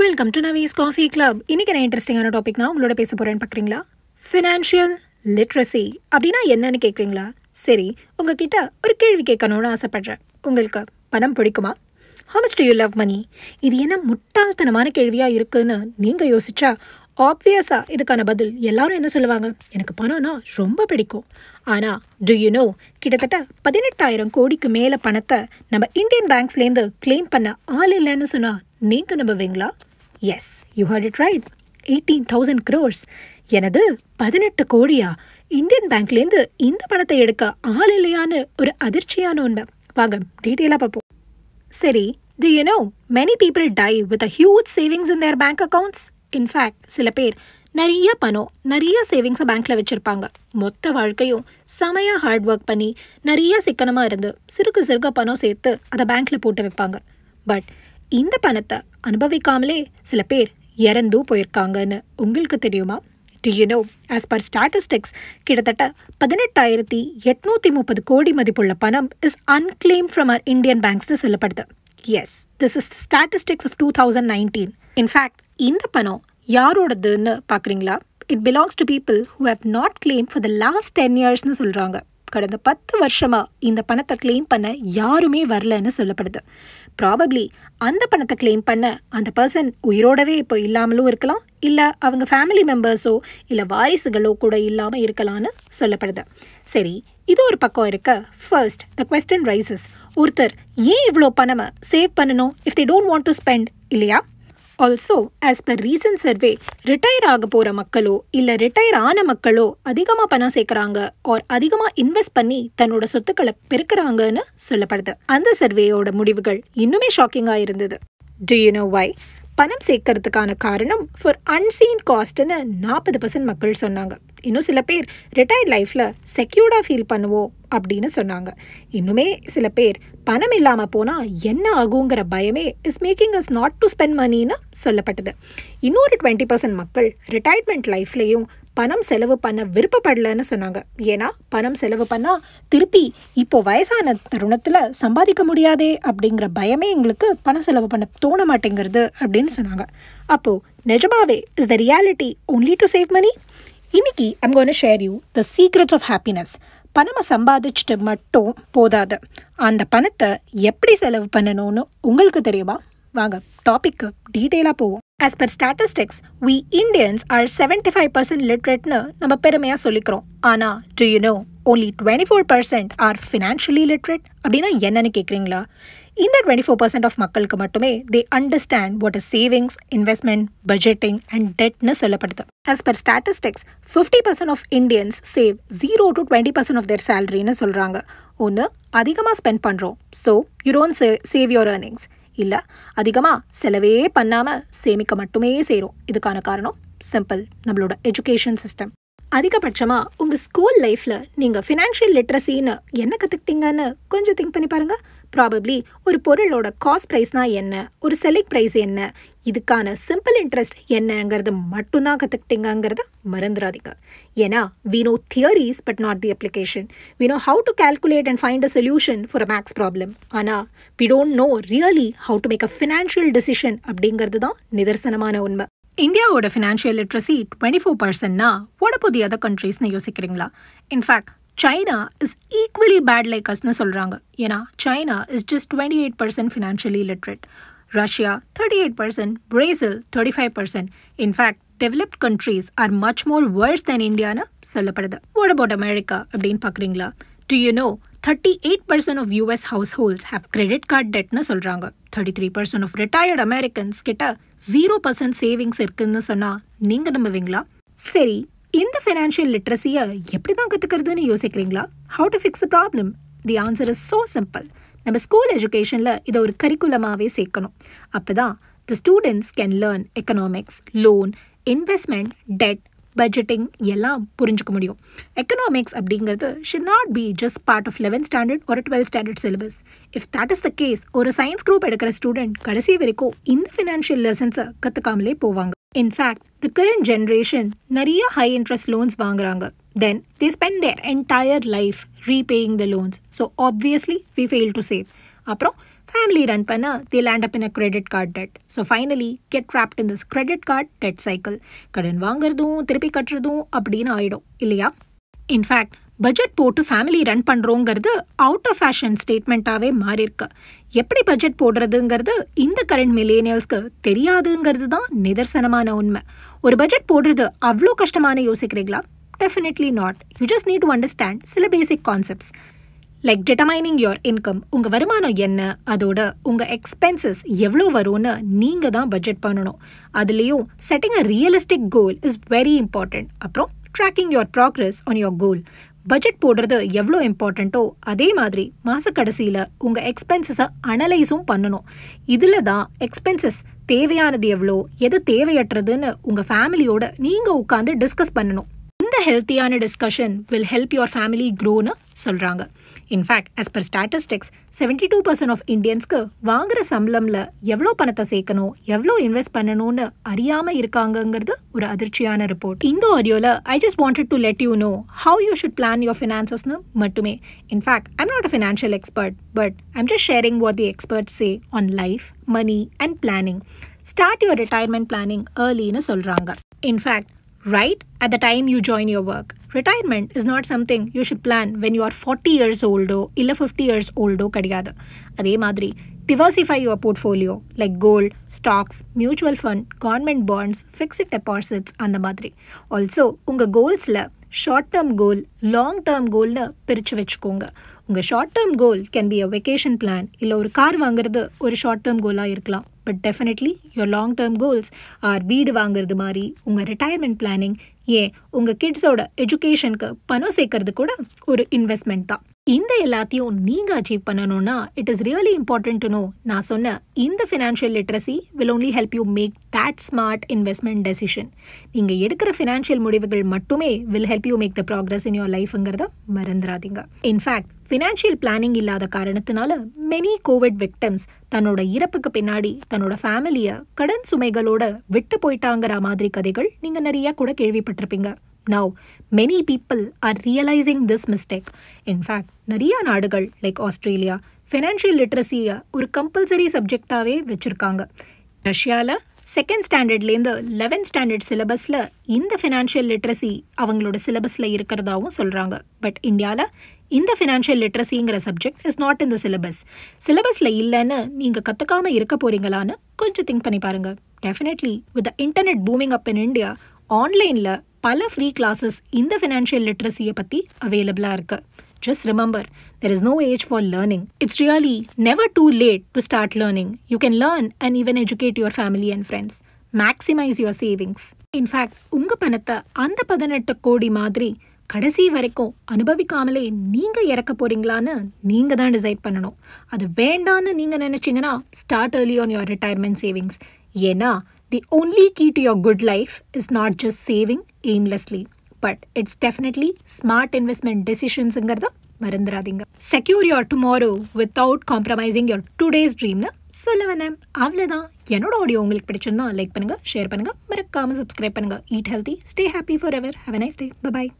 Welcome to Navi's coffee club இன்றைக்கி நான் இன்ட்ரெஸ்டிங்கான டாபிக்னா உங்களோட பேச போகிறேன்னு பார்க்குறீங்களா ஃபினான்ஷியல் லிட்ரஸி அப்படின்னா என்னன்னு கேட்குறீங்களா சரி உங்ககிட்ட ஒரு கேள்வி கேட்கணும்னு ஆசைப்பட்றேன் உங்களுக்கு பணம் பிடிக்குமா how much do you love money இது என்ன முட்டாள்தனமான கேள்வியாக இருக்குதுன்னு நீங்கள் யோசிச்சா ஆப்வியஸாக இதுக்கான பதில் எல்லாரும் என்ன சொல்லுவாங்க எனக்கு பணம்னா ரொம்ப பிடிக்கும் ஆனால் டு யூ நோ கிட்டத்தட்ட பதினெட்டாயிரம் கோடிக்கு மேலே பணத்தை நம்ம இந்தியன் பேங்க்ஸ்லேருந்து கிளைம் பண்ண ஆள் இல்லைன்னு சொன்னால் நீங்க நம்புவீங்களா yes you hate it right eighteen thousand crores எனது பதினெட்டு கோடியா இந்தியன் பேங்க்லேருந்து இந்த பணத்தை எடுக்க ஆள் இல்லையான்னு ஒரு அதிர்ச்சியான உண்மை வாங்க டீட்டெயிலாக பார்ப்போம் சரி do you know many people die with a huge savings in their bank accounts in fact சில பேர் நிறைய பணம் நிறைய சேவிங்ஸை பேங்க்கில் வச்சுருப்பாங்க மொத்த வாழ்க்கையும் செமையாக ஹார்ட் ஒர்க் பண்ணி நிறைய சிக்கனமாக இருந்து சிறுக்கு சிறுக்க பணம் சேர்த்து அதை பேங்க்கில் போட்டு வைப்பாங்க பட் இந்த பணத்தை அனுபவிக்காமலே சில பேர் இறந்தும் போயிருக்காங்கன்னு உங்களுக்கு தெரியுமா டியூனோ ஆஸ் பர் ஸ்டாட்டிஸ்டிக்ஸ் கிட்டத்தட்ட பதினெட்டாயிரத்தி எட்நூற்றி முப்பது கோடி மதிப்புள்ள பணம் is unclaimed from our Indian பேங்க்ஸ்னு சொல்லப்படுது yes this is statistics of two thousand nineteen in fact இந்த பணம் யாரோடதுன்னு பார்க்குறீங்களா it belongs to people who have not claim for the last ten இயர்ஸ்னு சொல்கிறாங்க கடந்த பத்து வருஷமாக இந்த பணத்தை கிளைம் பண்ண யாருமே வரலன்னு சொல்லப்படுது ப்ராபப்ளி அந்த பணத்தை கிளைம் பண்ண அந்த பர்சன் உயிரோடவே இப்போ இல்லாமலும் இருக்கலாம் இல்லை அவங்க ஃபேமிலி மெம்பர்ஸோ இல்லை வாரிசுகளோ கூட இல்லாமல் இருக்கலாம்னு சொல்லப்படுது சரி இது ஒரு பக்கம் இருக்க ஃபர்ஸ்ட் த கொஸ்டின் ரைசஸ் ஒருத்தர் ஏன் இவ்வளோ பணமாக சேவ் பண்ணணும் if they don't want to spend இல்லையா also as per recent survey retire ஆக போகிற மக்களோ இல்லை ரிட்டையர் ஆன மக்களோ அதிகமாக பணம் சேர்க்குறாங்க ஆர் அதிகமாக இன்வெஸ்ட் பண்ணி தன்னோட சொத்துக்களை பெருக்கிறாங்கன்னு சொல்லப்படுது அந்த சர்வேயோட முடிவுகள் இன்னுமே ஷாக்கிங்காக இருந்தது டு யூ நோ வை பணம் சேர்க்கறதுக்கான காரணம் ஃபார் அன்சீன் காஸ்ட்னு நாற்பது பர்சன்ட் மக்கள் சொன்னாங்க இன்னும் சில பேர் ரிட்டையர்ட் லைஃப்பில் செக்யூர்டாக ஃபீல் பண்ணுவோம் அப்படின்னு சொன்னாங்க இன்னுமே சில பேர் பணம் இல்லாமல் போனால் என்ன ஆகுங்கிற பயமே is making us not to spend மணின்னு சொல்லப்பட்டது இன்னொரு டுவெண்ட்டி பர்சன்ட் மக்கள் ரிட்டையர்மெண்ட் லைஃப்லேயும் பணம் செலவு பண்ண விருப்பப்படலன்னு சொன்னாங்க ஏன்னா பணம் செலவு பண்ணால் திருப்பி இப்போ வயசான தருணத்தில் சம்பாதிக்க முடியாதே அப்படிங்கிற பயமே எங்களுக்கு பணம் செலவு பண்ண தோண மாட்டேங்கிறது அப்படின்னு சொன்னாங்க அப்போது நிஜமாவே is the reality only to save money இன்னைக்கு I'm gonna share you the secrets of happiness பணமாக சம்பாதிச்சுட்டு மட்டும் போதாது அந்த பணத்தை எப்படி செலவு பண்ணணும்னு உங்களுக்கு தெரியுமா வாங்க டாப்பிக்கு டீட்டெயிலாக போவோம் as per statistics we Indians are seventy five percent லிட்ரேட்னு நம்ம பெருமையாக சொல்லிக்கிறோம் ஆனால் do you know only twenty four percent are financially literate அப்படின்னா என்னன்னு கேட்குறீங்களா இந்த டுவெண்ட்டி ஃபோர் பர்சன்ட் ஆஃப் மக்களுக்கு மட்டுமே they understand what is savings investment budgeting and டெட்னு சொல்லப்படுது as per statistics fifty percent of Indians save zero to twenty percent of their சேலரினு சொல்கிறாங்க ஒன்று அதிகமாக ஸ்பெண்ட் பண்ணுறோம் so you don't say save your earnings இல்லை அதிகமாக செலவே பண்ணாமல் சேமிக்க மட்டுமே செய்கிறோம் இதுக்கான காரணம் சிம்பிள் நம்மளோட எஜுகேஷன் சிஸ்டம் அதிகபட்சமாக உங்கள் ஸ்கூல் லைஃப்பில் நீங்கள் ஃபினான்ஷியல் லிட்ரஸின்னு என்ன கற்றுக்கிட்டீங்கன்னு கொஞ்சம் திங்க் பண்ணி பாருங்கள் ப்ராபப்ளி ஒரு பொருளோட காஸ்ட் ப்ரைஸ்னால் என்ன ஒரு செல்லிங் ப்ரைஸ் என்ன இதுக்கான சிம்பிள் இன்ட்ரெஸ்ட் என்னங்கிறது மட்டும்தான் கற்றுக்கிட்டீங்கிறத மறந்துடாதீங்க ஏன்னா we know theories but not the application we know how to calculate and find a solution for a maths problem ஆனால் we don't know really how to make a financial decision அப்படிங்கிறது தான் நிதர்சனமான உண்மை இந்தியாவோட ஃபினான்ஷியல் லிட்ரஸி டுவெண்ட்டி ஃபோர் பர்சன்ட்னா உடப்போது other கண்ட்ரீஸ்னு யோசிக்கிறீங்களா in fact China is equally bad like அஸ்னு சொல்கிறாங்க ஏன்னா China is just twenty eight percent financially literate Russia thirty eight percent Brazil thirty five percent in fact developed countries are much more worse then இந்தியான்னு சொல்லப்படுது ஓட போட் America அப்படின்னு பார்க்குறீங்களா do you know thirty eight percent of US households have credit card டெட்னு சொல்கிறாங்க thirty three percent of retired Americans கிட்ட zero percent savings இருக்குதுன்னு சொன்னால் நீங்கள் நம்புவீங்களா சரி இந்த ஃபினான்ஷியல் லிட்ரஸியை எப்படி தான் கற்றுக்கிறதுன்னு யோசிக்கிறீங்களா how to fix the problem the answer is so simple நம்ம ஸ்கூல் எஜுகேஷனில் இதை ஒரு கரிக்குலமாகவே சேர்க்கணும் அப்போ தான் the students can learn economics loan investment debt budgeting எல்லாம் புரிஞ்சுக்க முடியும் எக்கனாமிக்ஸ் அப்படிங்கிறது should not be just part of eleventh standard ஒரு twelfth standard syllabus if that is the case ஒரு சயின்ஸ் குரூப் எடுக்கிற ஸ்டூடெண்ட் கடைசி வரைக்கும் இந்த ஃபினான்ஷியல் லெசன்ஸை கற்றுக்காமலே போவாங்க இன்ஃபேக்ட் தி கரண்ட் ஜென்ரேஷன் நிறைய ஹை இன்ட்ரெஸ்ட் லோன்ஸ் வாங்குறாங்க then they spend their entire life repaying the loans so obviously we fail to save அப்புறம் ஃபேமிலி ரன் பண்ண the land up in a credit card debt so finally get trapped in this credit card debt cycle கடன் வாங்குறதும் திருப்பி கட்டுறதும் அப்படின்னு ஆகிடும் இல்லையா in fact budget போட்டு ஃபேமிலி ரன் பண்ணுறோங்கிறது அவுட் ஆஃப் ஃபேஷன் ஸ்டேட்மெண்ட்டாகவே மாறியிருக்கு எப்படி பட்ஜெட் போடுறதுங்கிறது இந்த கரண்ட் மில்லேனியல்ஸ்க்கு தெரியாதுங்கிறது தான் நிதர்சனமான உண்மை ஒரு பட்ஜெட் போடுறது அவ்வளோ கஷ்டமான யோசிக்கிறீங்களா definitely not you just need to understand சில basic concepts like determining your income உங்கள் வருமானம் என்ன அதோட உங்கள் எக்ஸ்பென்சஸ் எவ்வளோ வரும்னு நீங்கள் தான் பட்ஜெட் பண்ணணும் அதுலேயும் setting a realistic goal is very important அப்புறம் tracking your progress on your goal budget போடுறது எவ்வளோ இம்பார்ட்டண்ட்டோ அதே மாதிரி மாத கடைசியில் உங்கள் எக்ஸ்பென்சஸை அனலைஸும் பண்ணணும் இதில் தான் எக்ஸ்பென்சஸ் தேவையானது எவ்வளோ எது தேவையற்றதுன்னு உங்கள் ஃபேமிலியோட நீங்கள் உட்காந்து டிஸ்கஸ் பண்ணணும் இந்த ஹெல்த்தியான discussion will help your family க்ரோன்னு சொல்கிறாங்க in fact as per statistics seventy two percent of இந்தியன்ஸ்க்கு வாங்குற சம்பளம்ல எவ்வளோ பணத்தை சேர்க்கணும் எவ்வளோ இன்வெஸ்ட் பண்ணணும்னு அறியாமல் இருக்காங்கங்கிறது ஒரு அதிர்ச்சியான ரிப்போர்ட் இந்த ஆடியோவில் I just wanted to let you know how you should plan your ஃபினான்சஸ்னு மட்டுமே in fact I'm not a financial expert but I'm just sharing what the expert say on life money and planning start your retirement planning ஏர்லின்னு சொல்கிறாங்க in fact right at the time you join your work retirement is not something you should plan when you are forty years ஓல்டோ இல்லை fifty years ஓல்டோ கிடையாது அதே மாதிரி diversify your portfolio like gold stocks mutual fund government bonds fixed deposits அந்த மாதிரி also உங்கள் கோல்ஸில் short term goal long term கோல்னு பிரித்து வச்சுக்கோங்க உங்கள் short term goal can be a vacation plan இல்லை ஒரு கார் வாங்குறது ஒரு ஷார்ட் டேர்ம் கோலாக இருக்கலாம் but definitely your long term goals are வீடு வாங்குறது மாதிரி உங்கள் ரிட்டையர்மெண்ட் பிளானிங் ஏன் உங்கள் கிட்ஸோட எஜுகேஷனுக்கு பணம் சேர்க்கறது கூட ஒரு இன்வெஸ்ட்மெண்ட் தான் இந்த எல்லாத்தையும் நீங்கள் அச்சீவ் பண்ணணும்னா it is really important to know நான் சொன்ன இந்த financial literacy will only help you make that smart investment decision நீங்கள் எடுக்கிற ஃபினான்ஷியல் முடிவுகள் மட்டுமே will help you make the progress in your லைஃப்ங்கிறத மறந்துடாதீங்க இன்ஃபேக்ட் ஃபினான்ஷியல் பிளானிங் இல்லாத காரணத்தினால மெனி கோவிட் விக்டம்ஸ் தன்னோட இறப்புக்கு பின்னாடி தன்னோட ஃபேமிலியை கடன் சுமைகளோட விட்டு போயிட்டாங்கிற மாதிரி கதைகள் நீங்கள் நிறையா கூட கேள்விப்பட்டிருப்பீங்க now many people are realising this mistake in fact நிறைய நாடுகள் லைக் ஆஸ்திரேலியா ஃபினான்ஷியல் லிட்ரஸியை ஒரு கம்பல்சரி சப்ஜெக்டாகவே வச்சுருக்காங்க ரஷ்யாவில் செகண்ட் ஸ்டாண்டர்ட்லேருந்து லெவன்த் ஸ்டாண்டர்ட் சிலபஸில் இந்த ஃபினான்ஷியல் லிட்ரஸி அவங்களோட சிலபஸில் இருக்கிறதாவும் சொல்கிறாங்க பட் இந்தியாவில் இந்த ஃபினான்ஷியல் லிட்ரஸிங்கிற சப்ஜெக்ட் இஸ் நாட் இந்த சிலபஸ் சிலபஸில் இல்லைன்னு நீங்கள் கற்றுக்காமல் இருக்க போகிறீங்களான்னு கொஞ்சம் திங்க் பண்ணி பாருங்கள் definitely with internet booming up in India ஆன்லைனில் பல ஃப்ரீ கிளாஸஸ் இந்த ஃபினான்ஷியல் லிட்ரஸியை பற்றி அவைலபிளாக இருக்கு just remember there is no age for learning it's really never too late to start learning you can learn and even educate your family and friends maximise your savings in fact உங்கள் பணத்தை அந்த பதினெட்டு கோடி மாதிரி கடைசி வரைக்கும் அனுபவிக்காமலே நீங்கள் இறக்க போகிறீங்களான்னு நீங்கள் தான் டிசைட் பண்ணணும் அது வேண்டான்னு நீங்கள் நினச்சிங்கன்னா start early on your retirement savings ஏன்னா the only key to your good life is not just saving aimlessly but it's definitely smart investment decisions secure your tomorrow without compromising your today's dream சொல்லவேன் அவ்வளோதான் என்னோட audio உங்களுக்கு பிடிச்சிருந்தா like பண்ணுங்கள் share பண்ணுங்கள் மறக்காமல் subscribe Eat healthy, stay happy forever. Have a nice day. Bye bye.